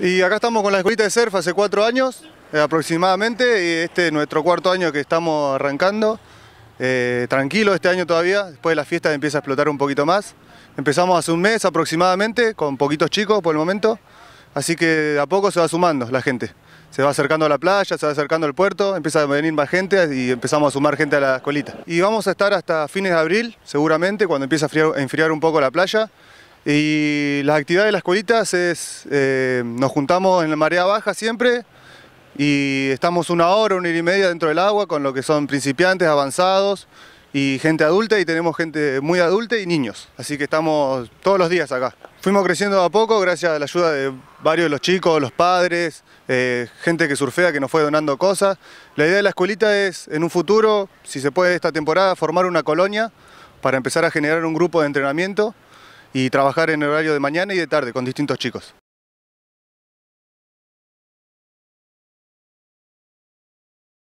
Y acá estamos con la escuelita de surf hace cuatro años eh, aproximadamente aproximadamente. Este es nuestro cuarto año que estamos arrancando. Eh, tranquilo este año todavía, después de las fiestas empieza a explotar un poquito más. Empezamos hace un mes aproximadamente, con poquitos chicos por el momento. Así que a poco se va sumando la gente. Se va acercando a la playa, se va acercando al puerto, empieza a venir más gente y empezamos a sumar gente a la escuelita. Y vamos a estar hasta fines de abril, seguramente, cuando empieza a enfriar un poco la playa. Y las actividades de las escuelitas es, eh, nos juntamos en la marea baja siempre y estamos una hora, una hora y media dentro del agua con lo que son principiantes, avanzados y gente adulta y tenemos gente muy adulta y niños. Así que estamos todos los días acá. Fuimos creciendo a poco gracias a la ayuda de varios de los chicos, los padres, eh, gente que surfea que nos fue donando cosas. La idea de la escuelita es en un futuro, si se puede esta temporada, formar una colonia para empezar a generar un grupo de entrenamiento y trabajar en horario de mañana y de tarde con distintos chicos.